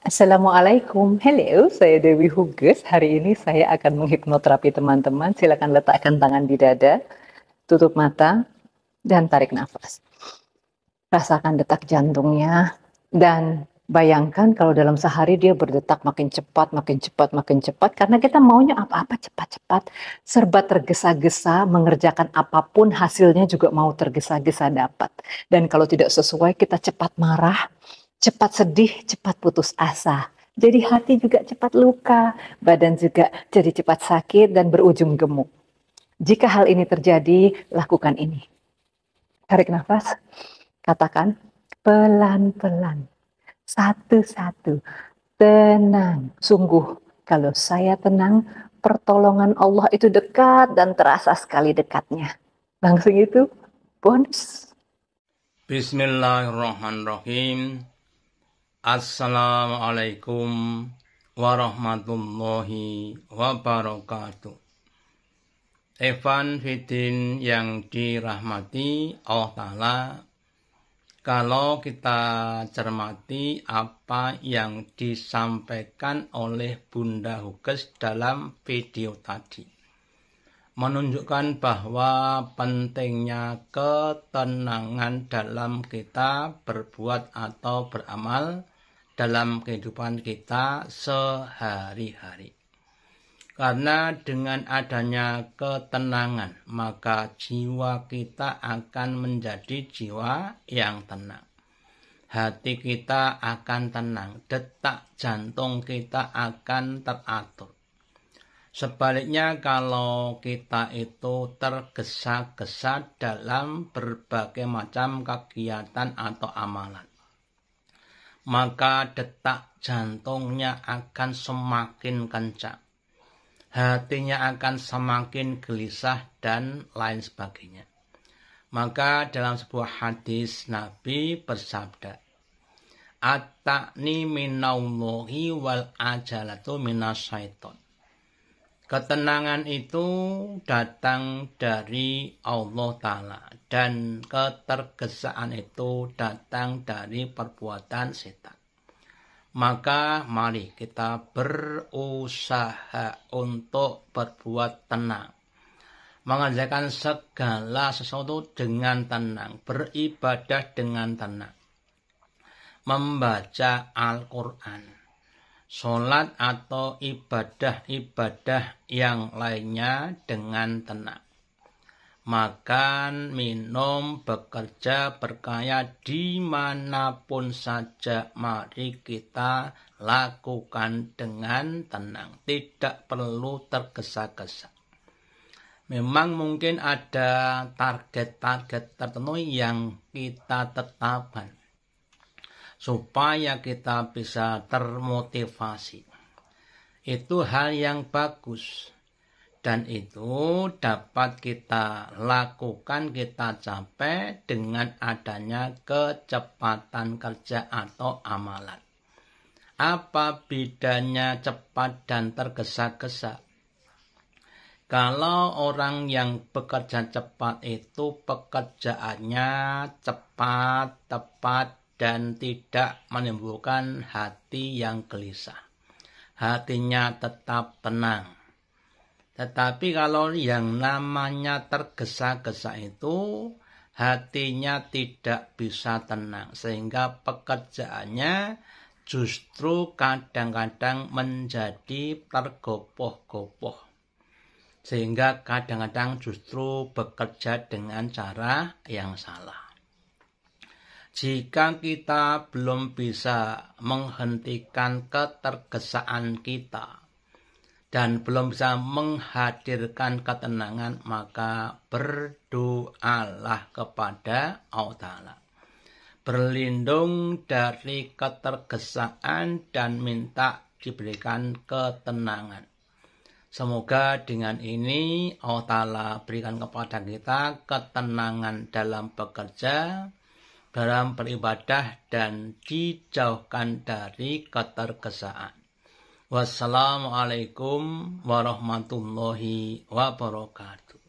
Assalamualaikum, hello, saya Dewi Huges. Hari ini saya akan menghipnoterapi teman-teman. Silakan letakkan tangan di dada, tutup mata, dan tarik nafas. Rasakan detak jantungnya dan bayangkan kalau dalam sehari dia berdetak makin cepat, makin cepat, makin cepat. Karena kita maunya apa-apa cepat-cepat, serba tergesa-gesa, mengerjakan apapun hasilnya juga mau tergesa-gesa dapat. Dan kalau tidak sesuai kita cepat marah, cepat sedih, cepat putus asa. Jadi hati juga cepat luka, badan juga jadi cepat sakit dan berujung gemuk. Jika hal ini terjadi, lakukan ini. Tarik nafas, katakan pelan-pelan, satu-satu, tenang. Sungguh, kalau saya tenang, pertolongan Allah itu dekat dan terasa sekali dekatnya. Langsung itu, bonus. Bismillahirrahmanirrahim. Assalamualaikum warahmatullahi wabarakatuh. Evan Fidin yang dirahmati Allah Ta'ala, kalau kita cermati apa yang disampaikan oleh Bunda Hukes dalam video tadi, menunjukkan bahwa pentingnya ketenangan dalam kita berbuat atau beramal, dalam kehidupan kita sehari-hari. Karena dengan adanya ketenangan, maka jiwa kita akan menjadi jiwa yang tenang. Hati kita akan tenang, detak jantung kita akan teratur. Sebaliknya kalau kita itu tergesa-gesa dalam berbagai macam kegiatan atau amalan maka detak jantungnya akan semakin kencang. Hatinya akan semakin gelisah dan lain sebagainya. Maka dalam sebuah hadis Nabi bersabda, At-ta'ni wal ajalatu minasyaiton Ketenangan itu datang dari Allah Ta'ala dan ketergesaan itu datang dari perbuatan setan. Maka mari kita berusaha untuk berbuat tenang. Mengerjakan segala sesuatu dengan tenang, beribadah dengan tenang. Membaca Al-Quran sholat atau ibadah-ibadah yang lainnya dengan tenang. Makan, minum, bekerja, berkaya dimanapun saja mari kita lakukan dengan tenang. Tidak perlu tergesa-gesa. Memang mungkin ada target-target tertentu yang kita tetapkan supaya kita bisa termotivasi. Itu hal yang bagus dan itu dapat kita lakukan, kita capai dengan adanya kecepatan kerja atau amalan. Apa bedanya cepat dan tergesa-gesa? Kalau orang yang bekerja cepat itu pekerjaannya cepat, tepat, dan tidak menimbulkan hati yang gelisah. Hatinya tetap tenang. Tetapi kalau yang namanya tergesa-gesa itu hatinya tidak bisa tenang sehingga pekerjaannya justru kadang-kadang menjadi tergopoh-gopoh. Sehingga kadang-kadang justru bekerja dengan cara yang salah jika kita belum bisa menghentikan ketergesaan kita dan belum bisa menghadirkan ketenangan, maka berdoalah kepada Allah Ta'ala. Berlindung dari ketergesaan dan minta diberikan ketenangan. Semoga dengan ini Allah Ta'ala berikan kepada kita ketenangan dalam bekerja, dalam beribadah dan dijauhkan dari ketergesaan. Wassalamualaikum warahmatullahi wabarakatuh.